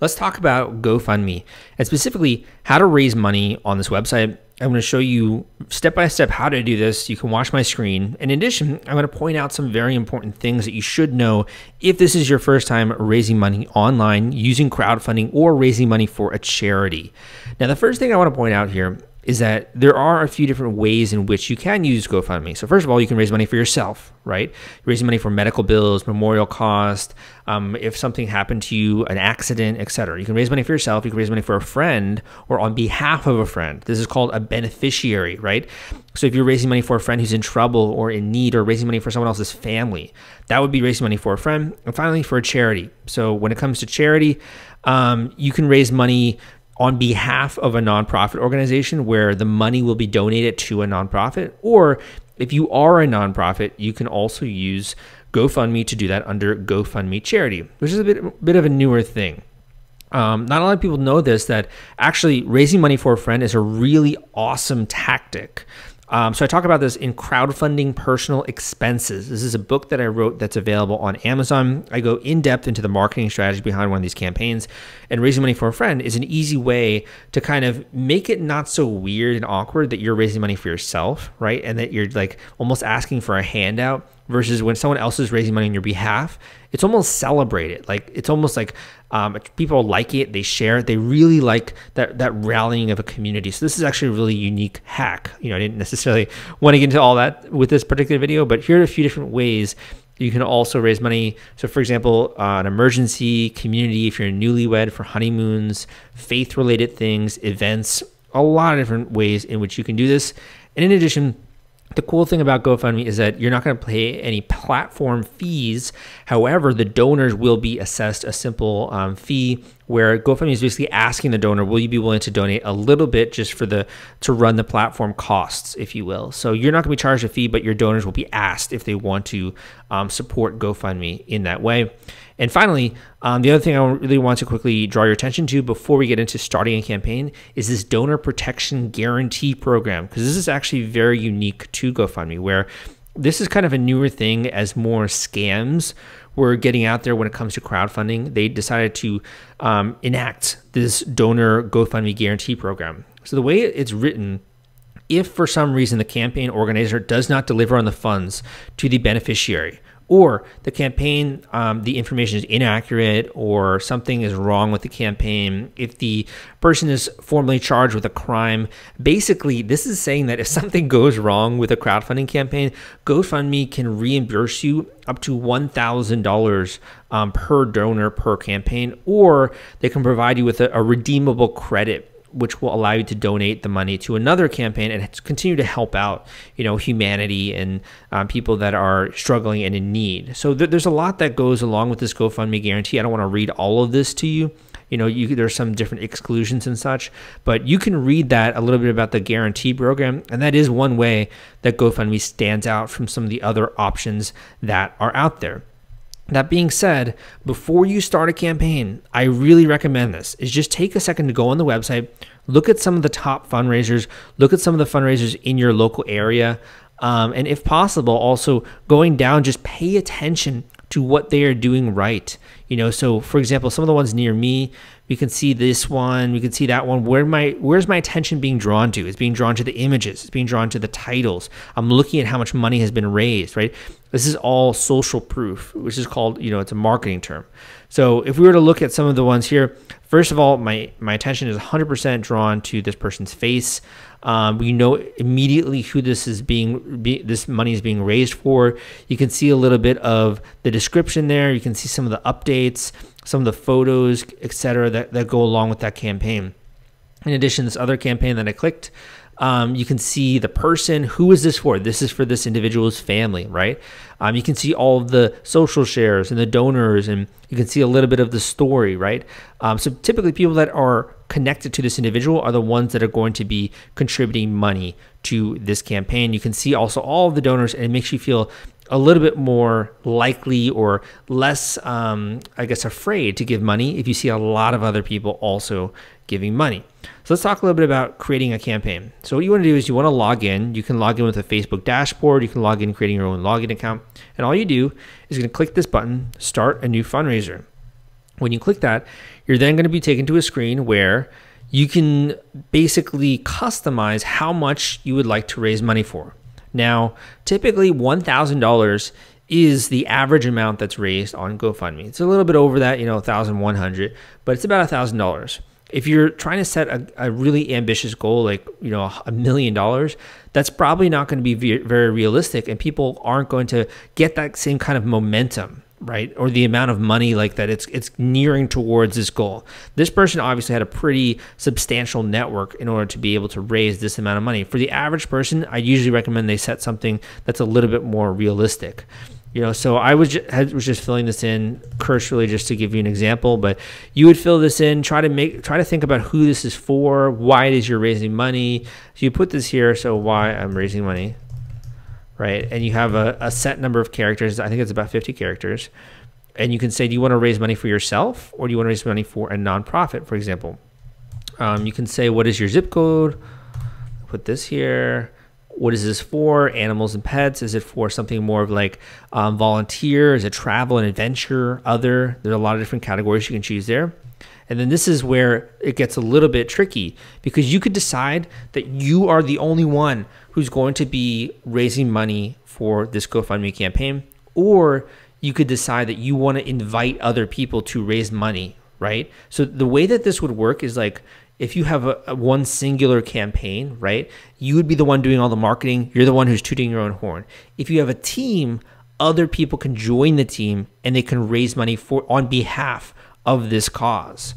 let's talk about GoFundMe and specifically how to raise money on this website. I'm going to show you step by step how to do this. You can watch my screen. In addition, I'm going to point out some very important things that you should know if this is your first time raising money online using crowdfunding or raising money for a charity. Now, the first thing I want to point out here is that there are a few different ways in which you can use GoFundMe. So first of all, you can raise money for yourself, right? Raising money for medical bills, memorial cost, um, if something happened to you, an accident, etc. You can raise money for yourself. You can raise money for a friend or on behalf of a friend. This is called a beneficiary, right? So if you're raising money for a friend who's in trouble or in need, or raising money for someone else's family, that would be raising money for a friend. And finally, for a charity. So when it comes to charity, um, you can raise money on behalf of a nonprofit organization where the money will be donated to a nonprofit. Or if you are a nonprofit, you can also use GoFundMe to do that under GoFundMe charity, which is a bit, bit of a newer thing. Um, not a lot of people know this that actually raising money for a friend is a really awesome tactic um, so I talk about this in crowdfunding personal expenses. This is a book that I wrote that's available on Amazon. I go in depth into the marketing strategy behind one of these campaigns, and raising money for a friend is an easy way to kind of make it not so weird and awkward that you're raising money for yourself, right? And that you're like almost asking for a handout versus when someone else is raising money on your behalf, it's almost celebrated. Like it's almost like um, people like it, they share they really like that that rallying of a community. So this is actually a really unique hack. You know, I didn't necessarily want to get into all that with this particular video, but here are a few different ways you can also raise money. So, for example, uh, an emergency community, if you're newlywed for honeymoons, faith related things, events, a lot of different ways in which you can do this. And in addition, the cool thing about GoFundMe is that you're not going to pay any platform fees. However, the donors will be assessed a simple um, fee where GoFundMe is basically asking the donor, will you be willing to donate a little bit just for the to run the platform costs, if you will. So you're not going to be charged a fee, but your donors will be asked if they want to um, support GoFundMe in that way. And finally, um, the other thing I really want to quickly draw your attention to before we get into starting a campaign is this donor protection guarantee program, because this is actually very unique to GoFundMe, where this is kind of a newer thing as more scams were getting out there when it comes to crowdfunding. They decided to um, enact this donor GoFundMe guarantee program. So the way it's written, if for some reason the campaign organizer does not deliver on the funds to the beneficiary or the campaign, um, the information is inaccurate or something is wrong with the campaign. If the person is formally charged with a crime, basically, this is saying that if something goes wrong with a crowdfunding campaign, GoFundMe can reimburse you up to $1,000 um, per donor per campaign, or they can provide you with a, a redeemable credit which will allow you to donate the money to another campaign and continue to help out, you know, humanity and um, people that are struggling and in need. So th there's a lot that goes along with this GoFundMe guarantee. I don't want to read all of this to you. You know, you, there's some different exclusions and such, but you can read that a little bit about the guarantee program, and that is one way that GoFundMe stands out from some of the other options that are out there. That being said, before you start a campaign, I really recommend this is just take a second to go on the website, look at some of the top fundraisers, look at some of the fundraisers in your local area. Um, and if possible, also going down, just pay attention to what they are doing right. You know, so for example, some of the ones near me, we can see this one, we can see that one. Where my where's my attention being drawn to? It's being drawn to the images, it's being drawn to the titles. I'm looking at how much money has been raised, right? This is all social proof, which is called, you know, it's a marketing term. So if we were to look at some of the ones here, first of all, my my attention is 100% drawn to this person's face. Um, we know immediately who this is being be, this money is being raised for. You can see a little bit of the description there. You can see some of the updates, some of the photos, etc. That that go along with that campaign. In addition, this other campaign that I clicked um, you can see the person. Who is this for? This is for this individual's family, right? Um, you can see all of the social shares and the donors, and you can see a little bit of the story, right? Um, so typically, people that are connected to this individual are the ones that are going to be contributing money to this campaign. You can see also all of the donors, and it makes you feel a little bit more likely or less, um, I guess, afraid to give money if you see a lot of other people also giving money. So let's talk a little bit about creating a campaign. So what you want to do is you want to log in. You can log in with a Facebook dashboard. You can log in creating your own login account. And all you do is going to click this button, start a new fundraiser. When you click that, you're then going to be taken to a screen where you can basically customize how much you would like to raise money for. Now, typically $1,000 is the average amount that's raised on GoFundMe. It's a little bit over that, you know, 1,100, but it's about $1,000. If you're trying to set a, a really ambitious goal, like, you know, a million dollars, that's probably not going to be very realistic and people aren't going to get that same kind of momentum right or the amount of money like that it's it's nearing towards this goal this person obviously had a pretty substantial network in order to be able to raise this amount of money for the average person i usually recommend they set something that's a little bit more realistic you know so i was just, was just filling this in cursorily just to give you an example but you would fill this in try to make try to think about who this is for why it is you're raising money so you put this here so why i'm raising money right? And you have a, a set number of characters. I think it's about 50 characters. And you can say, do you want to raise money for yourself or do you want to raise money for a nonprofit, for example? Um, you can say, what is your zip code? Put this here. What is this for? Animals and pets? Is it for something more of like um, volunteer? Is it travel and adventure? Other? There's a lot of different categories you can choose there. And then this is where it gets a little bit tricky because you could decide that you are the only one who's going to be raising money for this GoFundMe campaign, or you could decide that you want to invite other people to raise money, right? So the way that this would work is like if you have a, a, one singular campaign, right? You would be the one doing all the marketing. You're the one who's tooting your own horn. If you have a team, other people can join the team and they can raise money for on behalf of this cause.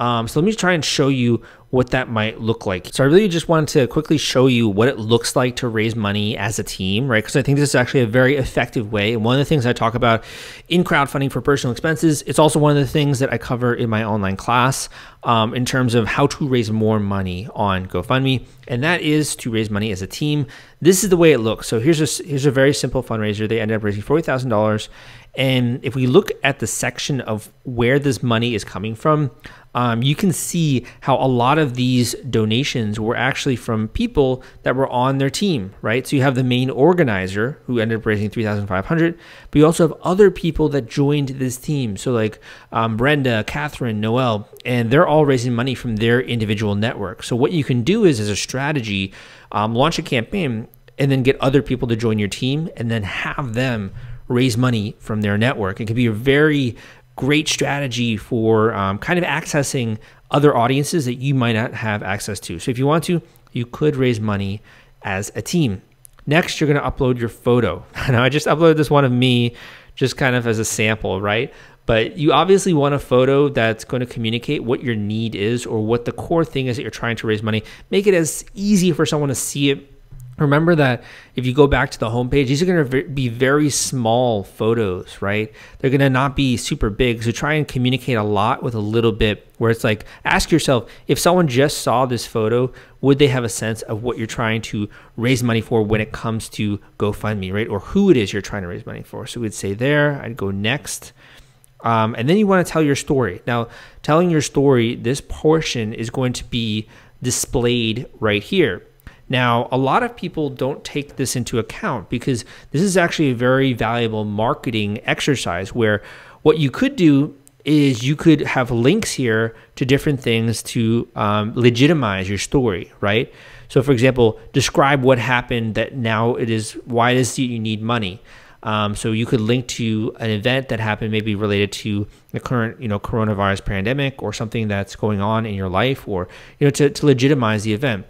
Um, so let me try and show you what that might look like. So I really just wanted to quickly show you what it looks like to raise money as a team, right? Because I think this is actually a very effective way. And one of the things I talk about in crowdfunding for personal expenses, it's also one of the things that I cover in my online class um, in terms of how to raise more money on GoFundMe. And that is to raise money as a team. This is the way it looks. So here's a, here's a very simple fundraiser. They ended up raising $40,000. And if we look at the section of where this money is coming from, um, you can see how a lot of these donations were actually from people that were on their team, right? So you have the main organizer who ended up raising 3,500, but you also have other people that joined this team. So like um, Brenda, Catherine, Noel, and they're all raising money from their individual network. So what you can do is as a strategy, um, launch a campaign and then get other people to join your team and then have them raise money from their network. It can be a very great strategy for um, kind of accessing other audiences that you might not have access to. So if you want to, you could raise money as a team. Next, you're going to upload your photo. now, I just uploaded this one of me just kind of as a sample, right? But you obviously want a photo that's going to communicate what your need is or what the core thing is that you're trying to raise money. Make it as easy for someone to see it remember that if you go back to the homepage, these are going to be very small photos, right? They're going to not be super big. So try and communicate a lot with a little bit where it's like, ask yourself if someone just saw this photo, would they have a sense of what you're trying to raise money for when it comes to GoFundMe, right? Or who it is you're trying to raise money for. So we'd say there, I'd go next. Um, and then you want to tell your story. Now, telling your story, this portion is going to be displayed right here. Now, a lot of people don't take this into account because this is actually a very valuable marketing exercise where what you could do is you could have links here to different things to um, legitimize your story, right? So, for example, describe what happened that now it is why does you need money? Um, so you could link to an event that happened, maybe related to the current, you know, coronavirus pandemic or something that's going on in your life, or you know, to, to legitimize the event.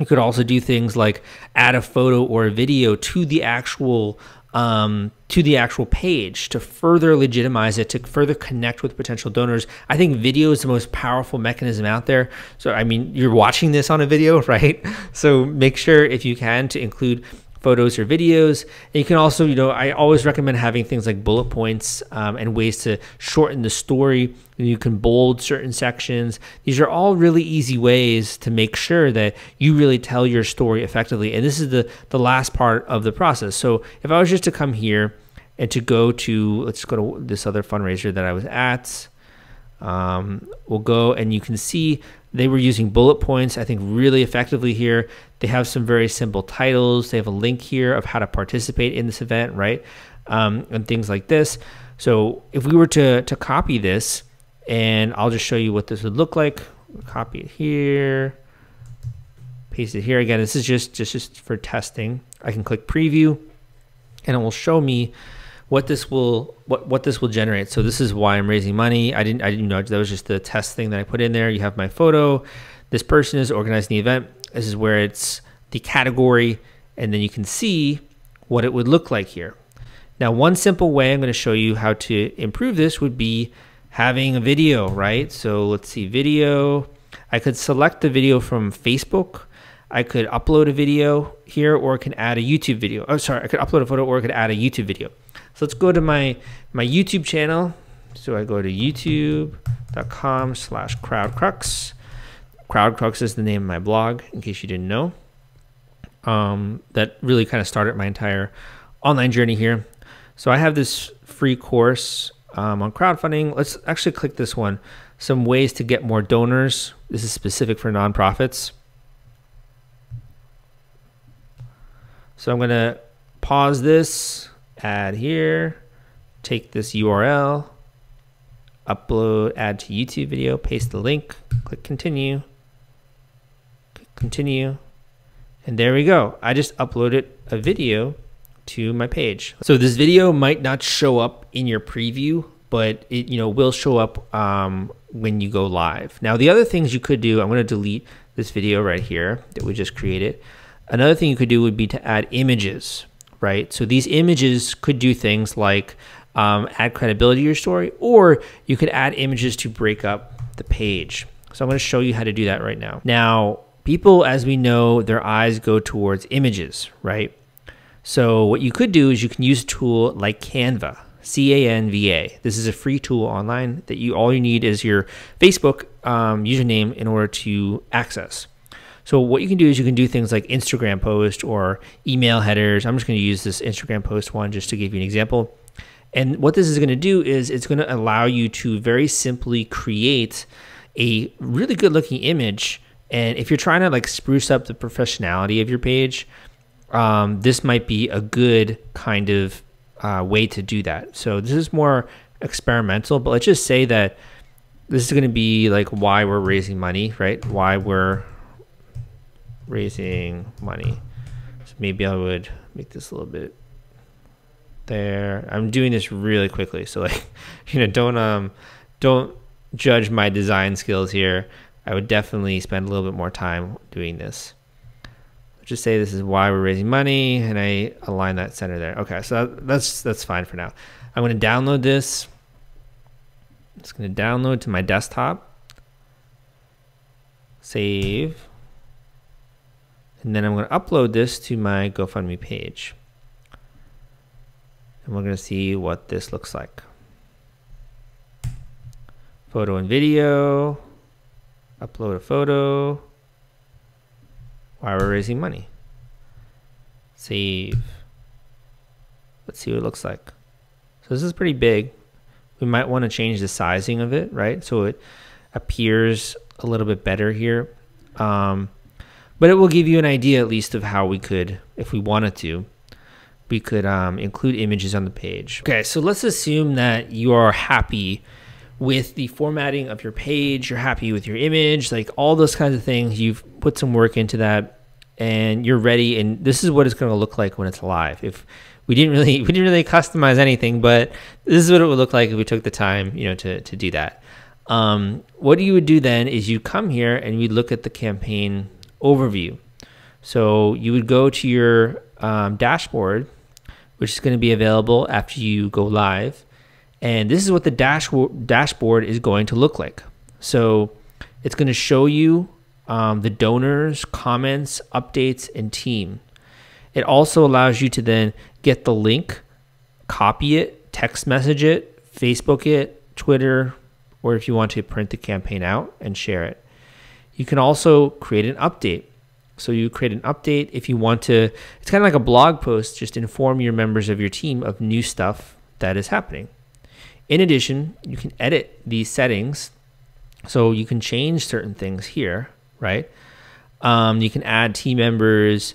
You could also do things like add a photo or a video to the actual um, to the actual page to further legitimize it, to further connect with potential donors. I think video is the most powerful mechanism out there. So, I mean, you're watching this on a video, right? So, make sure if you can to include photos or videos. And you can also, you know, I always recommend having things like bullet points um, and ways to shorten the story. And you can bold certain sections. These are all really easy ways to make sure that you really tell your story effectively. And this is the the last part of the process. So if I was just to come here and to go to let's go to this other fundraiser that I was at. Um, we'll go and you can see they were using bullet points, I think, really effectively here. They have some very simple titles. They have a link here of how to participate in this event, right? Um, and things like this. So if we were to, to copy this, and I'll just show you what this would look like. Copy it here, paste it here. Again, this is just, just, just for testing. I can click preview and it will show me what this will what what this will generate. So this is why I'm raising money. I didn't I didn't know that was just the test thing that I put in there. You have my photo. This person is organizing the event. This is where it's the category, and then you can see what it would look like here. Now, one simple way I'm going to show you how to improve this would be having a video, right? So let's see, video. I could select the video from Facebook. I could upload a video here or I can add a YouTube video. Oh, sorry, I could upload a photo or I could add a YouTube video. So let's go to my, my YouTube channel. So I go to youtube.com slash crowdcrux Crowdcrux is the name of my blog, in case you didn't know. Um, that really kind of started my entire online journey here. So I have this free course um, on crowdfunding. Let's actually click this one. Some ways to get more donors. This is specific for nonprofits. So I'm going to pause this, add here, take this URL, upload, add to YouTube video, paste the link, click continue continue. And there we go. I just uploaded a video to my page. So this video might not show up in your preview, but it you know will show up um, when you go live. Now the other things you could do, I'm gonna delete this video right here that we just created. Another thing you could do would be to add images, right? So these images could do things like um, add credibility to your story, or you could add images to break up the page. So I'm gonna show you how to do that right now. Now, people, as we know, their eyes go towards images, right? So what you could do is you can use a tool like Canva, C-A-N-V-A. This is a free tool online that you all you need is your Facebook um, username in order to access. So what you can do is you can do things like Instagram post or email headers. I'm just going to use this Instagram post one just to give you an example. And what this is going to do is it's going to allow you to very simply create a really good looking image and if you're trying to like spruce up the professionality of your page, um, this might be a good kind of uh, way to do that. So this is more experimental, but let's just say that this is going to be like why we're raising money, right? Why we're raising money. So maybe I would make this a little bit there. I'm doing this really quickly, so like, you know, don't um, don't judge my design skills here. I would definitely spend a little bit more time doing this. Just say this is why we're raising money, and I align that center there. Okay, so that's that's fine for now. I'm going to download this. I'm just going to download to my desktop. Save. And then I'm going to upload this to my GoFundMe page. And we're going to see what this looks like. Photo and video. Upload a photo. Why we're raising money. Save. Let's see what it looks like. So this is pretty big. We might want to change the sizing of it, right? So it appears a little bit better here. Um, but it will give you an idea at least of how we could, if we wanted to, we could um, include images on the page. Okay, so let's assume that you are happy with the formatting of your page, you're happy with your image, like all those kinds of things. You've put some work into that and you're ready and this is what it's going to look like when it's live. If we didn't really we didn't really customize anything, but this is what it would look like if we took the time, you know, to to do that. Um, what you would do then is you come here and you look at the campaign overview. So you would go to your um, dashboard, which is going to be available after you go live. And this is what the dash dashboard is going to look like. So it's going to show you um, the donors, comments, updates, and team. It also allows you to then get the link, copy it, text message it, Facebook it, Twitter, or if you want to print the campaign out and share it. You can also create an update. So you create an update if you want to, it's kind of like a blog post, just inform your members of your team of new stuff that is happening. In addition, you can edit these settings. So you can change certain things here, right? Um, you can add team members.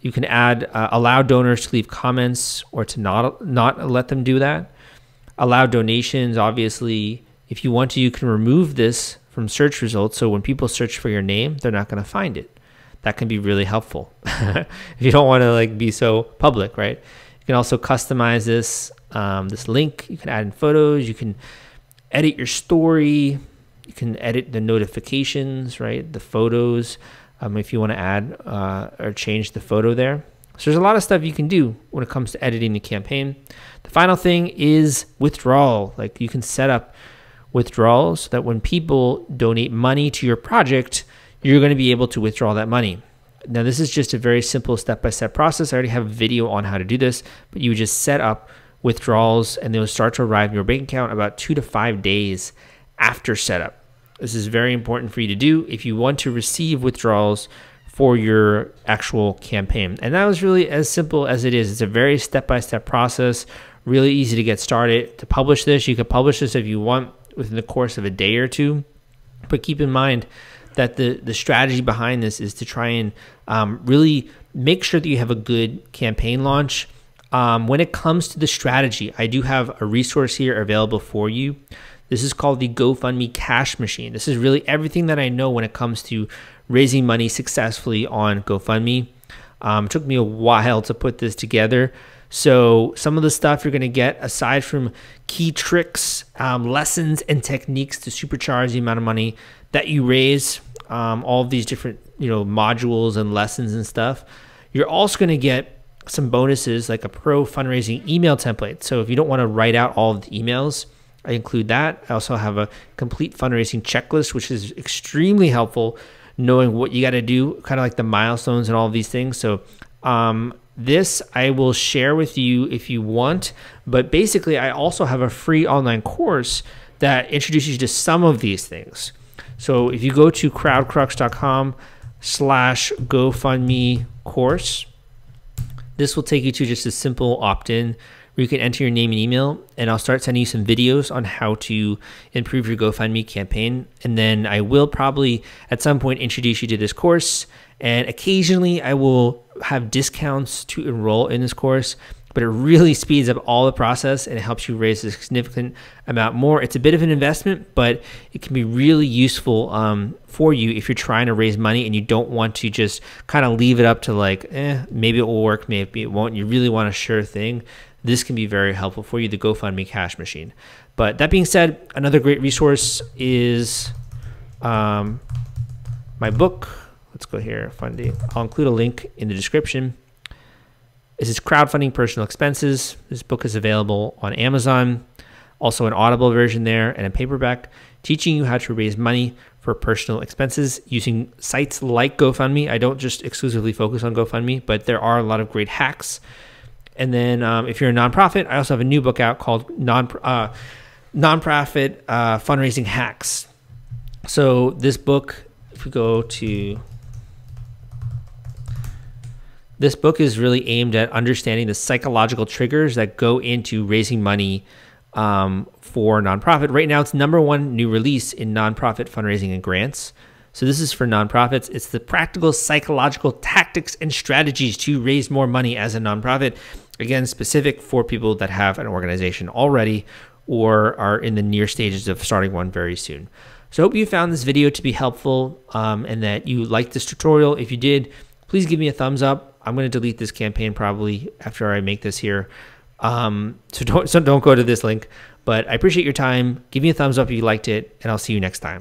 You can add uh, allow donors to leave comments or to not not let them do that. Allow donations. Obviously, if you want to, you can remove this from search results. So when people search for your name, they're not going to find it. That can be really helpful if you don't want to like be so public, right? You can also customize this um, this link. You can add in photos. You can edit your story. You can edit the notifications, right? The photos, um, if you want to add uh, or change the photo there. So there's a lot of stuff you can do when it comes to editing the campaign. The final thing is withdrawal. Like you can set up withdrawals so that when people donate money to your project, you're going to be able to withdraw that money. Now this is just a very simple step-by-step process. I already have a video on how to do this, but you just set up withdrawals and they'll start to arrive in your bank account about two to five days after setup. This is very important for you to do if you want to receive withdrawals for your actual campaign. And that was really as simple as it is. It's a very step by -step process, really easy to get started. To publish this, you could publish this if you want within the course of a day or two. But keep in mind, that the the strategy behind this is to try and um, really make sure that you have a good campaign launch. Um, when it comes to the strategy, I do have a resource here available for you. This is called the GoFundMe Cash Machine. This is really everything that I know when it comes to raising money successfully on GoFundMe. Um, took me a while to put this together. So, some of the stuff you're going to get, aside from key tricks, um, lessons, and techniques to supercharge the amount of money that you raise, um, all these different you know modules and lessons and stuff, you're also going to get some bonuses like a pro fundraising email template. So, if you don't want to write out all of the emails, I include that. I also have a complete fundraising checklist, which is extremely helpful knowing what you got to do, kind of like the milestones and all of these things. So, um, this I will share with you if you want, but basically, I also have a free online course that introduces you to some of these things. So if you go to crowdcrux.com slash GoFundMe course, this will take you to just a simple opt-in where you can enter your name and email, and I'll start sending you some videos on how to improve your GoFundMe campaign. And then I will probably at some point introduce you to this course, and occasionally I will have discounts to enroll in this course. But it really speeds up all the process and it helps you raise a significant amount more. It's a bit of an investment, but it can be really useful um, for you if you're trying to raise money and you don't want to just kind of leave it up to like, eh, maybe it will work, maybe it won't. You really want a sure thing this can be very helpful for you, the GoFundMe cash machine. But that being said, another great resource is um, my book. Let's go here, funding. I'll include a link in the description. This is crowdfunding personal expenses. This book is available on Amazon, also an Audible version there and a paperback, teaching you how to raise money for personal expenses using sites like GoFundMe. I don't just exclusively focus on GoFundMe, but there are a lot of great hacks and then um, if you're a nonprofit, I also have a new book out called non uh, nonprofit uh, fundraising hacks. So this book, if we go to this book is really aimed at understanding the psychological triggers that go into raising money um, for nonprofit. Right now, it's number one new release in nonprofit fundraising and grants. So this is for nonprofits. It's the practical psychological tactics and strategies to raise more money as a nonprofit. Again, specific for people that have an organization already or are in the near stages of starting one very soon. So hope you found this video to be helpful um, and that you liked this tutorial. If you did, please give me a thumbs up. I'm going to delete this campaign probably after I make this here. Um, so don't so don't go to this link. But I appreciate your time. Give me a thumbs up if you liked it, and I'll see you next time.